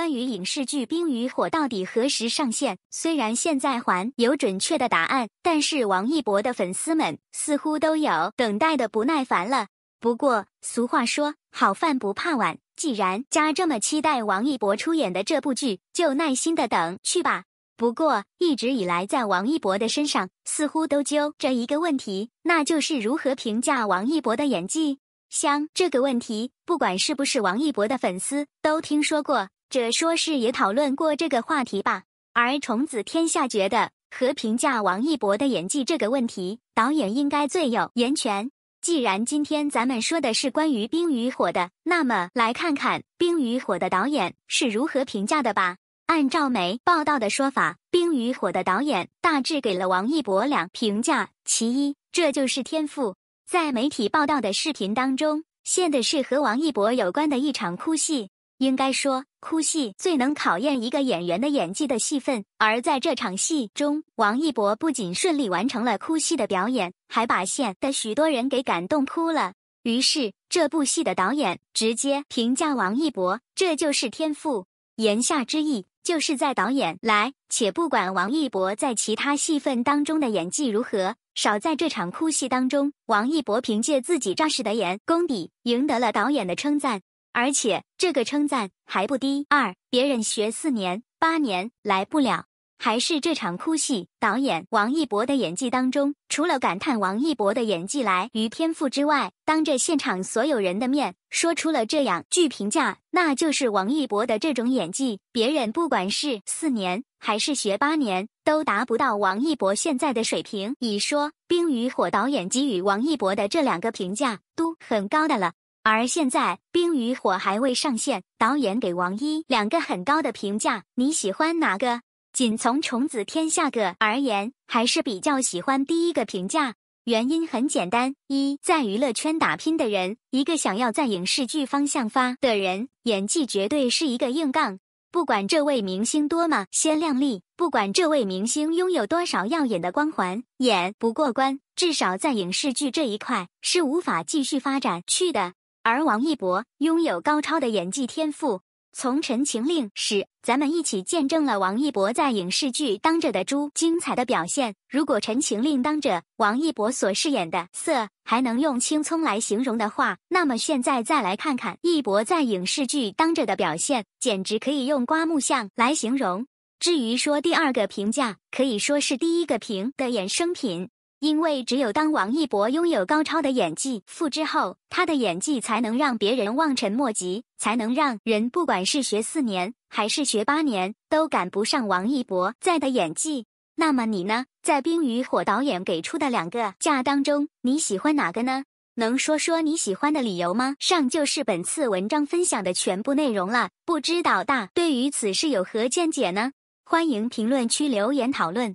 关于影视剧《冰与火》到底何时上线？虽然现在还有准确的答案，但是王一博的粉丝们似乎都有等待的不耐烦了。不过俗话说“好饭不怕晚”，既然家这么期待王一博出演的这部剧，就耐心的等去吧。不过一直以来，在王一博的身上似乎都揪着一个问题，那就是如何评价王一博的演技？像这个问题，不管是不是王一博的粉丝，都听说过。者说是也讨论过这个话题吧，而虫子天下觉得和评价王一博的演技这个问题，导演应该最有言权。既然今天咱们说的是关于《冰与火》的，那么来看看《冰与火》的导演是如何评价的吧。按照媒报道的说法，《冰与火》的导演大致给了王一博两评价，其一，这就是天赋。在媒体报道的视频当中，现的是和王一博有关的一场哭戏。应该说，哭戏最能考验一个演员的演技的戏份，而在这场戏中，王一博不仅顺利完成了哭戏的表演，还把线的许多人给感动哭了。于是，这部戏的导演直接评价王一博，这就是天赋。言下之意，就是在导演来，且不管王一博在其他戏份当中的演技如何，少在这场哭戏当中，王一博凭借自己扎实的演功底，赢得了导演的称赞。而且这个称赞还不低。二，别人学四年、八年来不了，还是这场哭戏。导演王一博的演技当中，除了感叹王一博的演技来于天赋之外，当着现场所有人的面说出了这样句评价，那就是王一博的这种演技，别人不管是四年还是学八年，都达不到王一博现在的水平。已说冰与火导演给予王一博的这两个评价都很高的了。而现在，《冰与火》还未上线，导演给王一两个很高的评价，你喜欢哪个？仅从《虫子天下》个而言，还是比较喜欢第一个评价。原因很简单：一，在娱乐圈打拼的人，一个想要在影视剧方向发的人，演技绝对是一个硬杠。不管这位明星多么鲜亮丽，不管这位明星拥有多少耀眼的光环，演不过关，至少在影视剧这一块是无法继续发展去的。而王一博拥有高超的演技天赋，从《陈情令》始，咱们一起见证了王一博在影视剧当着的猪精彩的表现。如果《陈情令》当着王一博所饰演的“色”还能用青葱来形容的话，那么现在再来看看一博在影视剧当着的表现，简直可以用刮目相来形容。至于说第二个评价，可以说是第一个评的衍生品。因为只有当王一博拥有高超的演技复制后，他的演技才能让别人望尘莫及，才能让人不管是学四年还是学八年，都赶不上王一博在的演技。那么你呢？在冰与火导演给出的两个价当中，你喜欢哪个呢？能说说你喜欢的理由吗？上就是本次文章分享的全部内容了。不知道大对于此事有何见解呢？欢迎评论区留言讨论。